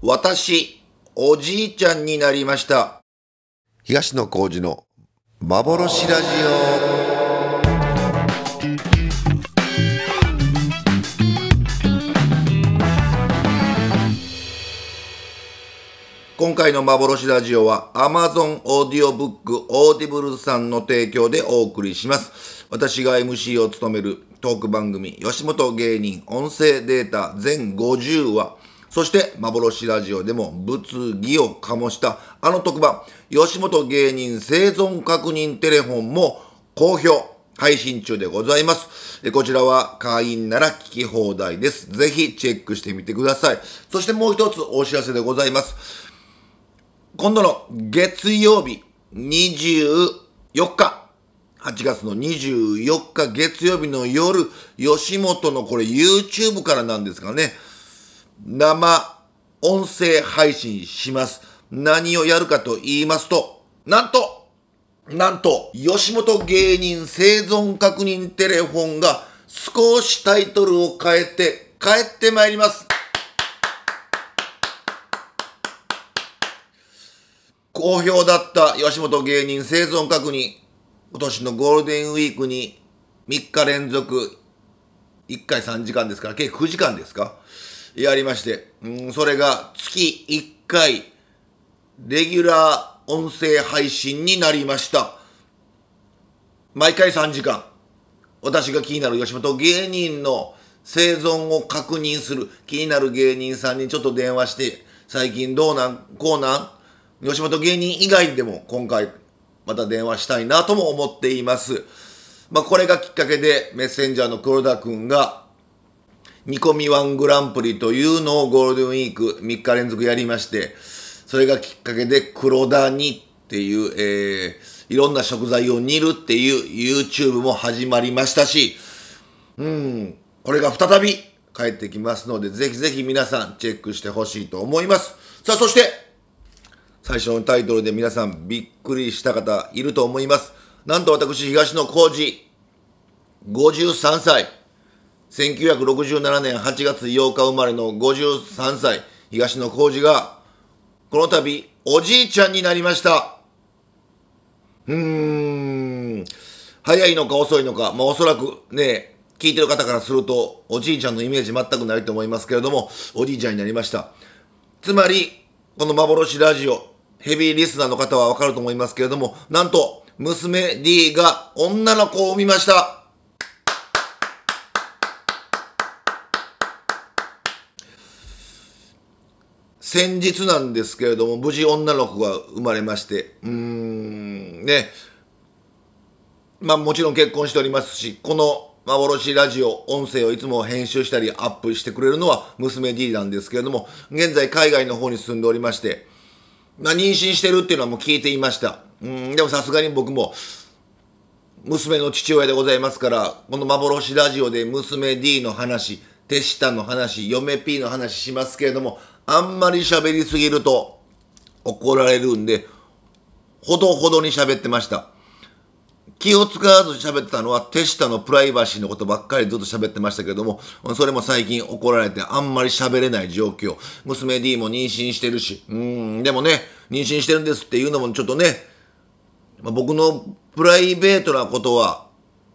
私、おじいちゃんになりました。東野幸治の幻ラジオ今回の幻ラジオは Amazon オーディオブックオーディブルさんの提供でお送りします。私が MC を務めるトーク番組吉本芸人音声データ全50話そして、幻ラジオでも物議を醸したあの特番、吉本芸人生存確認テレフォンも好評、配信中でございます。こちらは会員なら聞き放題です。ぜひチェックしてみてください。そしてもう一つお知らせでございます。今度の月曜日24日、8月の24日月曜日の夜、吉本のこれ YouTube からなんですかね、生音声配信します。何をやるかと言いますと、なんと、なんと、吉本芸人生存確認テレフォンが少しタイトルを変えて帰ってまいります。好評だった吉本芸人生存確認。今年のゴールデンウィークに3日連続、1回3時間ですから、計9時間ですかやりまして、うん、それが月1回、レギュラー音声配信になりました。毎回3時間、私が気になる吉本芸人の生存を確認する、気になる芸人さんにちょっと電話して、最近どうなん、こうなん吉本芸人以外でも今回また電話したいなとも思っています。まあ、これがきっかけでメッセンジャーの黒田くんが煮込みワングランプリというのをゴールデンウィーク3日連続やりまして、それがきっかけで黒田煮っていう、えー、いろんな食材を煮るっていう YouTube も始まりましたし、うん、これが再び帰ってきますので、ぜひぜひ皆さんチェックしてほしいと思います。さあ、そして、最初のタイトルで皆さんびっくりした方いると思います。なんと私、東野幸治、53歳。1967年8月8日生まれの53歳、東野幸治が、この度、おじいちゃんになりました。うーん、早いのか遅いのか、まあおそらくね、聞いてる方からすると、おじいちゃんのイメージ全くないと思いますけれども、おじいちゃんになりました。つまり、この幻ラジオ、ヘビーリスナーの方はわかると思いますけれども、なんと、娘 D が女の子を産みました。先日なんですけれども、無事女の子が生まれまして、うーん、ね、まあもちろん結婚しておりますし、この幻ラジオ、音声をいつも編集したりアップしてくれるのは娘 D なんですけれども、現在海外の方に住んでおりまして、まあ妊娠してるっていうのはもう聞いていました。うん、でもさすがに僕も、娘の父親でございますから、この幻ラジオで娘 D の話、手下の話、嫁 P の話しますけれども、あんまり喋りすぎると怒られるんで、ほどほどに喋ってました。気を使わず喋ってたのは手下のプライバシーのことばっかりずっと喋ってましたけども、それも最近怒られてあんまり喋れない状況。娘 D も妊娠してるし、うん、でもね、妊娠してるんですっていうのもちょっとね、まあ、僕のプライベートなことは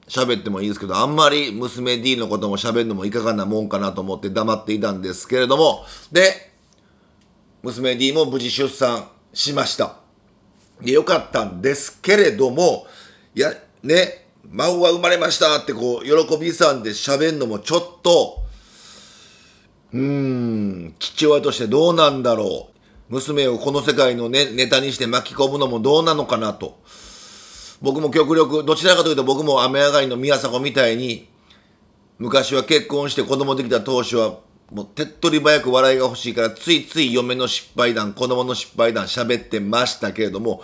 喋ってもいいですけど、あんまり娘 D のことも喋るのもいかがなもんかなと思って黙っていたんですけれども、で、娘 D も無事出産しました。で、よかったんですけれども、いや、ね、孫が生まれましたってこう、喜びさんで喋るのもちょっと、うーん、父親としてどうなんだろう。娘をこの世界のね、ネタにして巻き込むのもどうなのかなと。僕も極力、どちらかというと僕も雨上がりの宮迫みたいに、昔は結婚して子供できた当初はもう手っ取り早く笑いが欲しいから、ついつい嫁の失敗談、子供の失敗談喋ってましたけれども、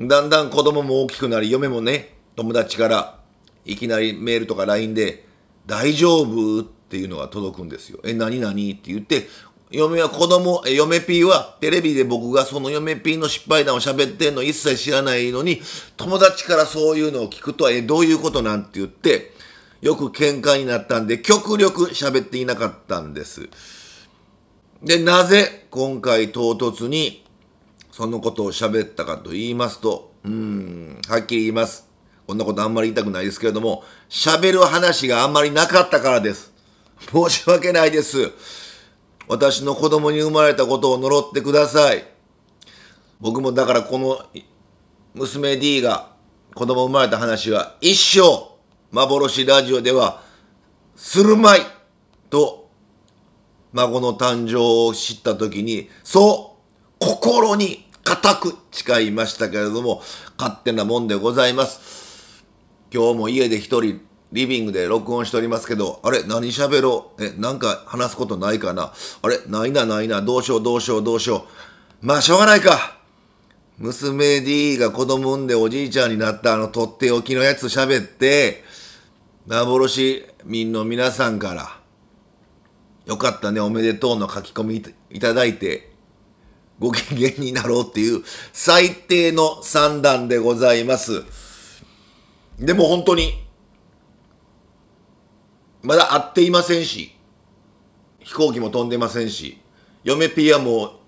だんだん子供も大きくなり、嫁もね、友達からいきなりメールとか LINE で、大丈夫っていうのが届くんですよ。え、何何って言って、嫁は子供、え、嫁 P はテレビで僕がその嫁 P の失敗談を喋ってんの一切知らないのに、友達からそういうのを聞くと、え、どういうことなんて言って、よく喧嘩になったんで、極力喋っていなかったんです。で、なぜ今回唐突にそのことを喋ったかと言いますと、うん、はっきり言います。こんなことあんまり言いたくないですけれども、喋る話があんまりなかったからです。申し訳ないです。私の子供に生まれたことを呪ってください。僕もだからこの娘 D が子供生まれた話は一生幻ラジオでは、するまいと、孫の誕生を知った時に、そう、心に固く誓いましたけれども、勝手なもんでございます。今日も家で一人、リビングで録音しておりますけど、あれ、何喋ろうえ、なんか話すことないかなあれ、ないな、ないな、どうしよう、どうしよう、どうしよう。まあ、しょうがないか。娘 D が子供産んでおじいちゃんになったあのとっておきのやつ喋って、幻民の皆さんから、よかったね、おめでとうの書き込みいただいて、ご機嫌になろうっていう最低の三段でございます。でも本当に、まだ会っていませんし、飛行機も飛んでませんし、嫁ピアも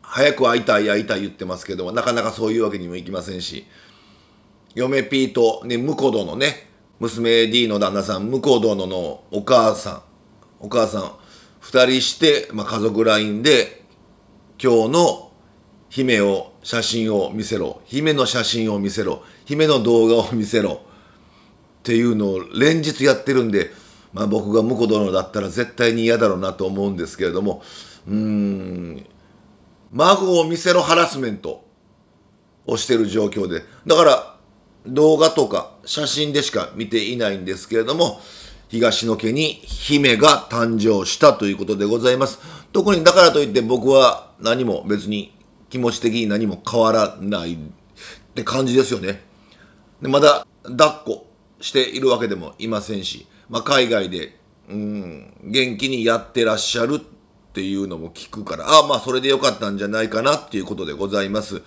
早く会いたい会いたい言ってますけども、なかなかそういうわけにもいきませんし、嫁ピーとね、婿殿ね、娘 D の旦那さん向こう殿のお母さんお母さん2人して、まあ、家族 LINE で今日の姫を写真を見せろ姫の写真を見せろ姫の動画を見せろっていうのを連日やってるんで、まあ、僕が婿殿だったら絶対に嫌だろうなと思うんですけれどもうん孫を見せろハラスメントをしてる状況でだから動画とか写真でしか見ていないんですけれども、東野家に姫が誕生したということでございます。特にだからといって僕は何も別に気持ち的に何も変わらないって感じですよね。でまだ抱っこしているわけでもいませんし、まあ、海外で、うん、元気にやってらっしゃるっていうのも聞くから、ああ、まあそれでよかったんじゃないかなっていうことでございます。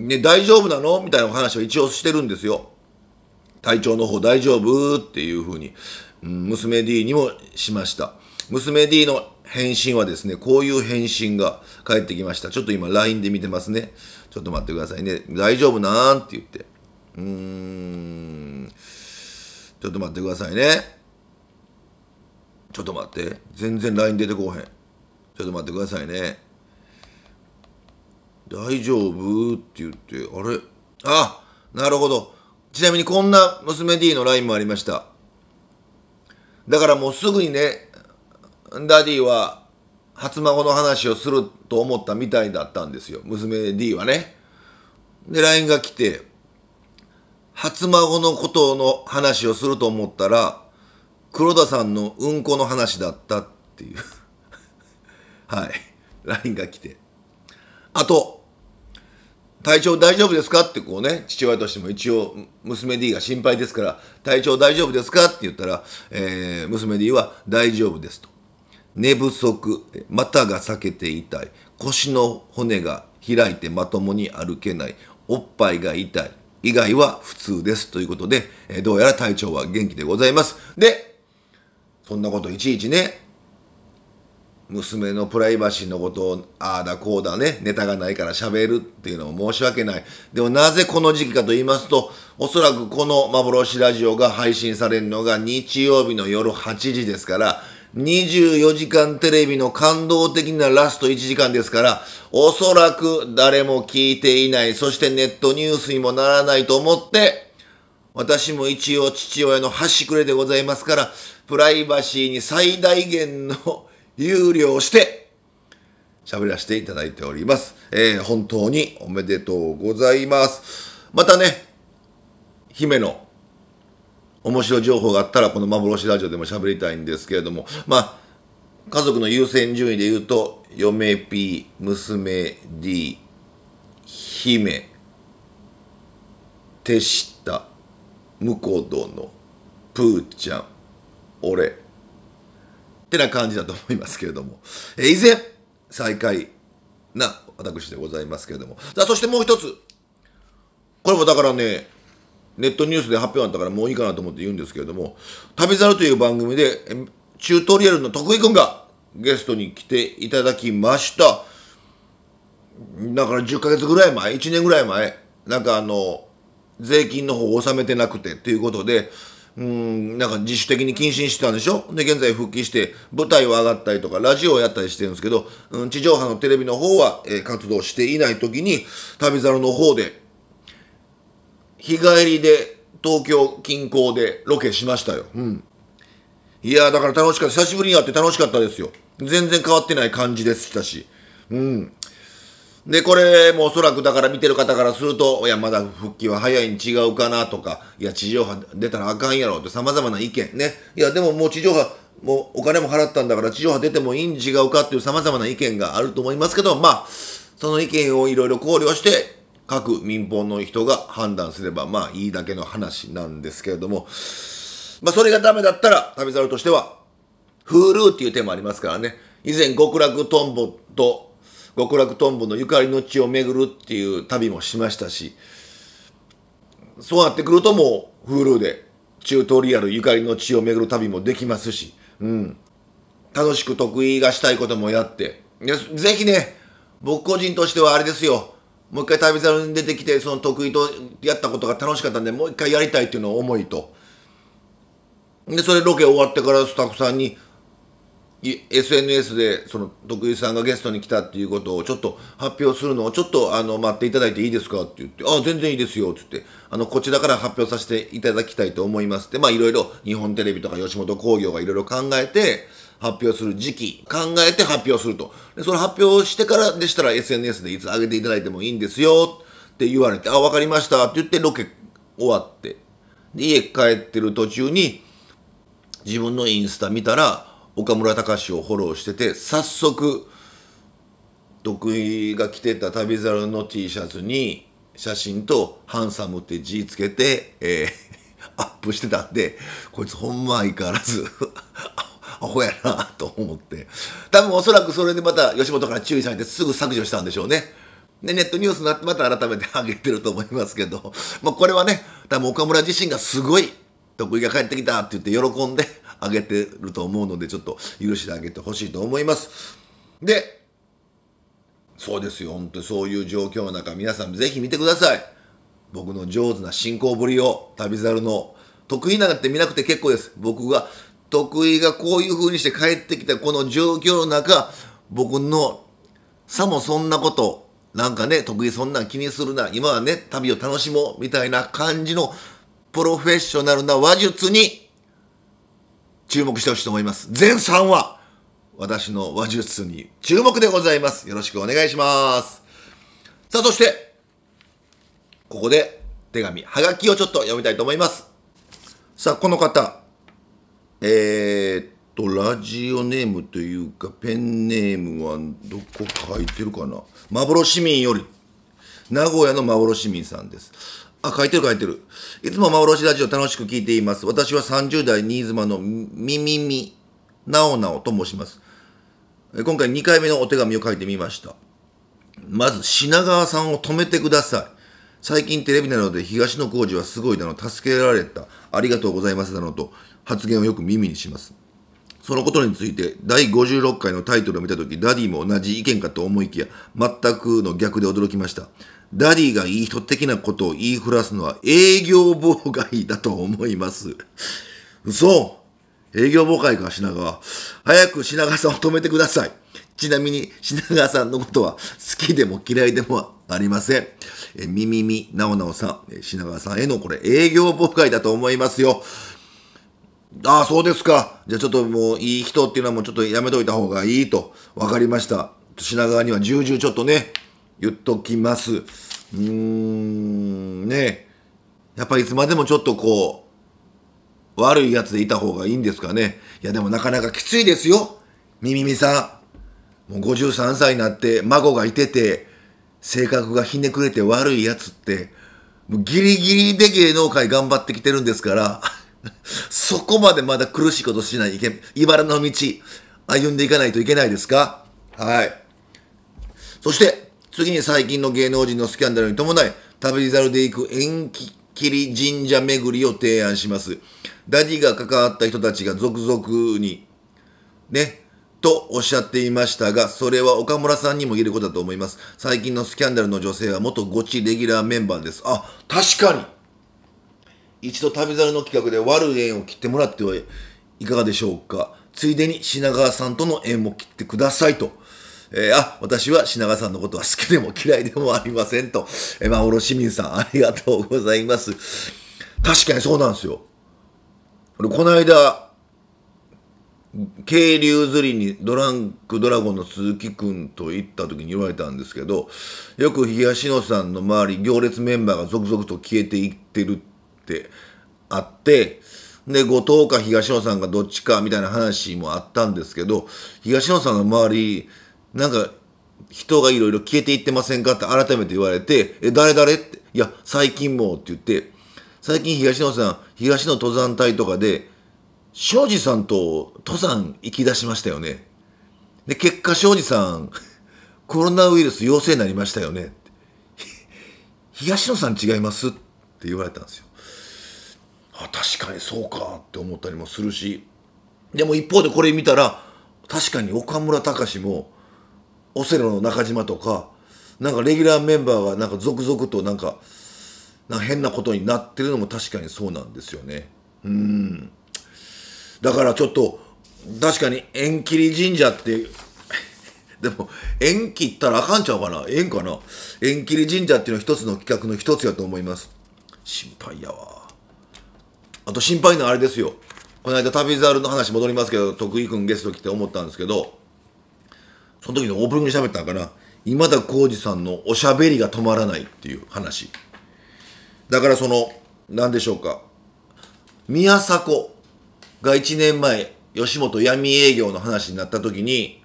ね、大丈夫なのみたいな話を一応してるんですよ。体調の方大丈夫っていうふうに、うん、娘 D にもしました。娘 D の返信はですね、こういう返信が返ってきました。ちょっと今 LINE で見てますね。ちょっと待ってくださいね。大丈夫なんって言って。うーん。ちょっと待ってくださいね。ちょっと待って。全然 LINE 出てこへん。ちょっと待ってくださいね。大丈夫って言って、あれあ、なるほど。ちなみにこんな娘 D の LINE もありました。だからもうすぐにね、ダディは初孫の話をすると思ったみたいだったんですよ。娘 D はね。で、LINE が来て、初孫のことの話をすると思ったら、黒田さんのうんこの話だったっていうはい。LINE が来て。あと、体調大丈夫ですかってこうね、父親としても一応、娘 D が心配ですから、体調大丈夫ですかって言ったら、えー、娘 D は大丈夫ですと。寝不足、股が裂けて痛い、腰の骨が開いてまともに歩けない、おっぱいが痛い、以外は普通ですということで、えー、どうやら体調は元気でございます。で、そんなこといちいちね、娘のプライバシーのことをああだこうだねネタがないから喋るっていうのも申し訳ないでもなぜこの時期かと言いますとおそらくこの幻ラジオが配信されるのが日曜日の夜8時ですから24時間テレビの感動的なラスト1時間ですから、おそらく誰も聞いていない、そしてネットニュースにもならないと思って、私も一応父親の端くれでございますから、プライバシーに最大限の有料して、喋らせていただいております。えー、本当におめでとうございます。またね、姫の面白い情報があったら、この幻ラジオでも喋りたいんですけれども、まあ、家族の優先順位で言うと、嫁 P、娘 D、姫、手下、婿殿、プーちゃん、俺、ってな感じだと思いますけれども、えー、依然、最下位な私でございますけれども。さあ、そしてもう一つ。これもだからね、ネットニュースで発表あったからもういいかなと思って言うんですけれども、旅猿という番組で、チュートリアルの徳井くんがゲストに来ていただきました。だから10ヶ月ぐらい前、1年ぐらい前、なんかあの、税金の方を納めてなくてっていうことで、うんなんか自主的に謹慎してたんでしょで現在復帰して舞台を上がったりとかラジオをやったりしてるんですけど、うん、地上波のテレビの方は、えー、活動していない時に旅猿の方で日帰りで東京近郊でロケしましたよ。うん。いやだから楽しかった。久しぶりに会って楽しかったですよ。全然変わってない感じでしたし。うん。で、これもおそらくだから見てる方からすると、いや、まだ復帰は早いに違うかなとか、いや、地上波出たらあかんやろって様々な意見ね。いや、でももう地上波、もうお金も払ったんだから地上波出てもいいん違うかっていう様々な意見があると思いますけど、まあ、その意見をいろいろ考慮して、各民放の人が判断すれば、まあいいだけの話なんですけれども、まあそれがダメだったら、旅猿としては、Hulu っていう手もありますからね、以前極楽とんぼと極楽とんぼのゆかりの地を巡るっていう旅もしましたし、そうなってくるともう、Hulu で、ートリアルゆかりの地を巡る旅もできますし、うん。楽しく得意がしたいこともやって、ぜひね、僕個人としてはあれですよ、もう一回旅猿に出てきて、その得意とやったことが楽しかったんで、もう一回やりたいっていうのを思いと。で、それロケ終わってからスタッフさんに、SNS でその徳井さんがゲストに来たっていうことをちょっと発表するのをちょっとあの待っていただいていいですかって言って「あ全然いいですよ」って言ってあのこちらから発表させていただきたいと思いますってまあいろいろ日本テレビとか吉本興業がいろいろ考えて発表する時期考えて発表するとでその発表してからでしたら SNS でいつ上げていただいてもいいんですよって言われて「あ分かりました」って言ってロケ終わってで家帰ってる途中に自分のインスタ見たら「岡村隆史をフォローしてて早速得意が着てた旅猿の T シャツに写真と「ハンサム」って字つけて、えー、アップしてたんでこいつほんま相変わらず アホやなと思って多分おそらくそれでまた吉本から注意されてすぐ削除したんでしょうね。で、ネットニュースになってまた改めて上げてると思いますけど、まあこれはね、多分岡村自身がすごい得意が帰ってきたって言って喜んで あげてると思うので、ちょっと許してあげてほしいと思います。で、そうですよ。本当にそういう状況の中、皆さんぜひ見てください。僕の上手な進行ぶりを、旅猿の。得意なって見なくて結構です。僕が、得意がこういう風にして帰ってきたこの状況の中、僕のさもそんなこと、なんかね、得意そんなん気にするな、今はね、旅を楽しもう、みたいな感じのプロフェッショナルな話術に注目してほしいと思います。全3話、私の話術に注目でございます。よろしくお願いします。さあ、そして、ここで手紙、はがきをちょっと読みたいと思います。さあ、この方、えー、っと、ラジオネームというか、ペンネームはどこ書いてるかな幻民より。名古屋の幻民さんです。あ、書いてる書いてる。いつも幻ラジオ楽しく聞いています。私は30代新妻のみみみ、なおなおと申します。今回2回目のお手紙を書いてみました。まず品川さんを止めてください。最近テレビなどで東野幸治はすごいなの、助けられた、ありがとうございますなのと発言をよく耳にします。そのことについて第56回のタイトルを見たとき、ダディも同じ意見かと思いきや、全くの逆で驚きました。ダディがいい人的なことを言いふらすのは営業妨害だと思います。嘘営業妨害か、品川。早く品川さんを止めてください。ちなみに、品川さんのことは好きでも嫌いでもありません。え、みみみ、なおなおさん、品川さんへのこれ営業妨害だと思いますよ。ああ、そうですか。じゃあちょっともういい人っていうのはもうちょっとやめといた方がいいと分かりました。品川には重々ちょっとね、言っときます。うーん、ねやっぱりいつまでもちょっとこう、悪いやつでいた方がいいんですかね。いや、でもなかなかきついですよ。みみみさん。もう53歳になって、孫がいてて、性格がひねくれて悪いやつって、もうギリギリで芸能界頑張ってきてるんですから、そこまでまだ苦しいことしない、いけ、茨の道、歩んでいかないといけないですかはい。そして、次に最近の芸能人のスキャンダルに伴い、旅猿で行く縁切り神社巡りを提案します。ダディが関わった人たちが続々に、ね、とおっしゃっていましたが、それは岡村さんにも言えることだと思います。最近のスキャンダルの女性は元ゴチレギュラーメンバーです。あ、確かに一度旅猿の企画で悪い縁を切ってもらってはいかがでしょうか。ついでに品川さんとの縁も切ってくださいと。えー、あ、私は品川さんのことは好きでも嫌いでもありませんと。えー、まあ、おろしみんさん、ありがとうございます。確かにそうなんですよ。この間、渓流釣りにドランクドラゴンの鈴木くんと行った時に言われたんですけど、よく東野さんの周り行列メンバーが続々と消えていってるってあって、で、後藤か東野さんがどっちかみたいな話もあったんですけど、東野さんの周り、なんか人がいろいろ消えていってませんかって改めて言われて、え、誰誰って、いや、最近もって言って、最近東野さん、東野登山隊とかで、庄司さんと登山行き出しましたよね。で、結果庄司さん、コロナウイルス陽性になりましたよね。東野さん違いますって言われたんですよ。あ、確かにそうかって思ったりもするし、でも一方でこれ見たら、確かに岡村隆史も、オセロの中島とかなんかレギュラーメンバーがなんか続々となんか変なことになってるのも確かにそうなんですよねうんだからちょっと確かに縁切り神社って でも縁切ったらあかんちゃうかな縁かな縁切り神社っていうのは一つの企画の一つやと思います心配やわあと心配なあれですよこの間旅猿の話戻りますけど徳井君ゲスト来て思ったんですけどその時のオープニングで喋ったから今田耕司さんのおしゃべりが止まらないっていう話だからその何でしょうか宮迫が1年前吉本闇営業の話になった時に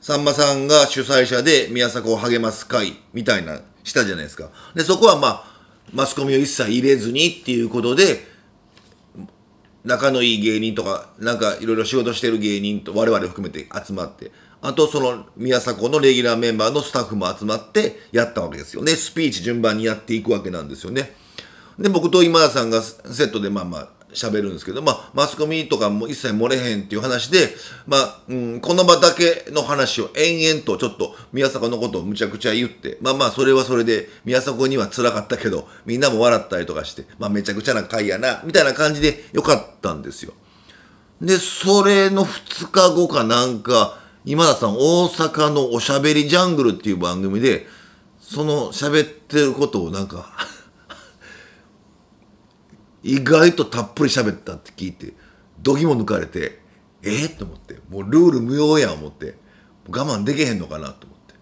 さんまさんが主催者で宮迫を励ます会みたいなしたじゃないですかでそこはまあマスコミを一切入れずにっていうことで仲のいい芸人とか、なんかいろいろ仕事してる芸人と我々含めて集まって、あとその宮迫のレギュラーメンバーのスタッフも集まってやったわけですよね。スピーチ順番にやっていくわけなんですよね。で、僕と今田さんがセットでまあまあ喋るんですけど、まあ、マスコミとかも一切漏れへんっていう話で、まあ、うん、この場だけの話を延々とちょっと宮迫のことをむちゃくちゃ言って、まあまあ、それはそれで、宮迫には辛かったけど、みんなも笑ったりとかして、まあ、めちゃくちゃな回やな、みたいな感じでよかったんですよ。で、それの2日後かなんか、今田さん、大阪のおしゃべりジャングルっていう番組で、その喋ってることをなんか 意外とたっぷり喋ったって聞いて、度肝抜かれて、えっ、と思って、もうルール無用やん思って、我慢できへんのかなと思って。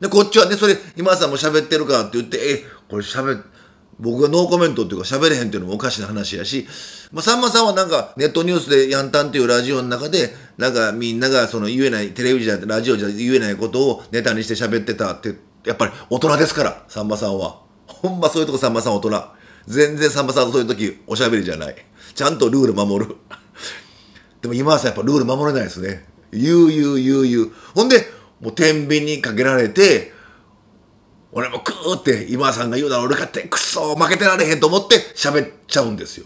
で、こっちはね、それ、今田さんも喋ってるからって言って、え、これ喋って、僕がノーコメントっていうか喋れへんっていうのもおかしな話やし、まあ、さんまさんはなんかネットニュースでヤンタンっていうラジオの中で、なんかみんながその言えない、テレビじゃラジオじゃ言えないことをネタにして喋ってたって、やっぱり大人ですから、さんまさんは。ほんまそういうとこさんまさん大人。全然さんまさんはそういう時おしゃべりじゃない。ちゃんとルール守る。でも今はさ、やっぱルール守れないですね。言う言う言う言う。ほんで、もう天秤にかけられて、俺もクーって今さんが言うなら俺かってクソ負けてられへんと思って喋っちゃうんですよ。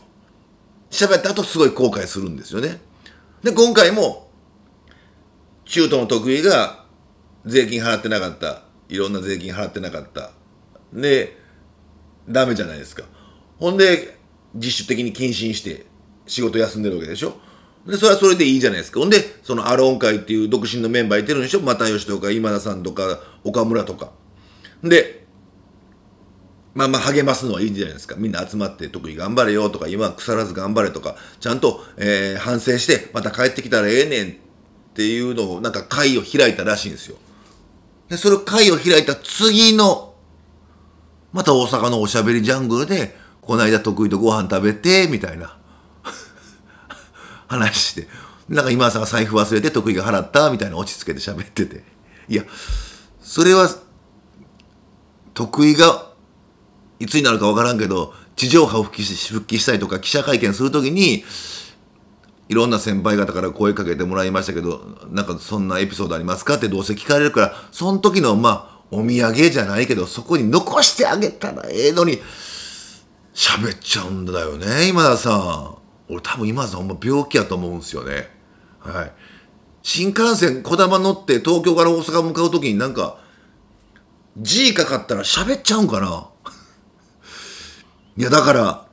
喋った後すごい後悔するんですよね。で、今回も中途の得意が税金払ってなかった。いろんな税金払ってなかった。で、ダメじゃないですか。ほんで、自主的に謹慎して仕事休んでるわけでしょ。で、それはそれでいいじゃないですか。ほんで、そのアローン会っていう独身のメンバーいてるんでしょ又吉とか今田さんとか岡村とか。で、まあまあ励ますのはいいんじゃないですか。みんな集まって特に頑張れよとか、今腐らず頑張れとか、ちゃんと、えー、反省して、また帰ってきたらええねんっていうのを、なんか会を開いたらしいんですよ。で、その会を開いた次の、また大阪のおしゃべりジャングルで、この間得意とご飯食べて、みたいな 話して、なんか今朝さ財布忘れて得意が払った、みたいな落ち着けて喋ってて。いや、それは得意がいつになるかわからんけど、地上波を復帰し復帰したりとか記者会見するときに、いろんな先輩方から声かけてもらいましたけど、なんかそんなエピソードありますかってどうせ聞かれるから、その時のまあ、お土産じゃないけど、そこに残してあげたらええのに、喋っちゃうんだよね、今田さん。俺多分今田さんほんま病気やと思うんですよね。はい。新幹線、こだま乗って東京から大阪向かう時になんか、G かかったら喋っちゃうんかないやだから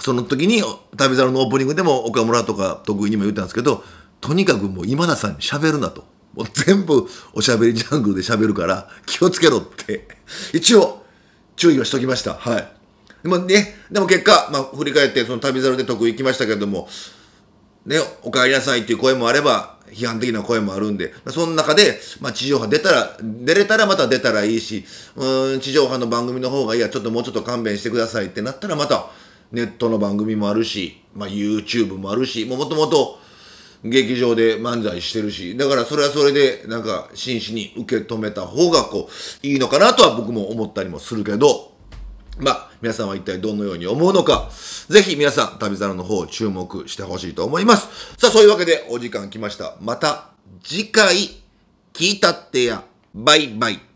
その時に旅猿のオープニングでも岡村とか得意にも言ったんですけどとにかくもう今田さんに喋るなともう全部おしゃべりジャングルで喋るから気をつけろって一応注意はしときましたはいでもねでも結果、まあ、振り返ってその旅猿で得意行きましたけれどもね、おかえりなさいっていう声もあれば、批判的な声もあるんで、その中で、まあ、地上波出たら、出れたらまた出たらいいし、うん、地上波の番組の方が、いや、ちょっともうちょっと勘弁してくださいってなったら、また、ネットの番組もあるし、まあ、YouTube もあるし、もともと、劇場で漫才してるし、だからそれはそれで、なんか、真摯に受け止めた方が、こう、いいのかなとは僕も思ったりもするけど、まあ、皆さんは一体どのように思うのか、ぜひ皆さん、旅猿の方注目してほしいと思います。さあ、そういうわけでお時間来ました。また次回、聞いたってや、バイバイ。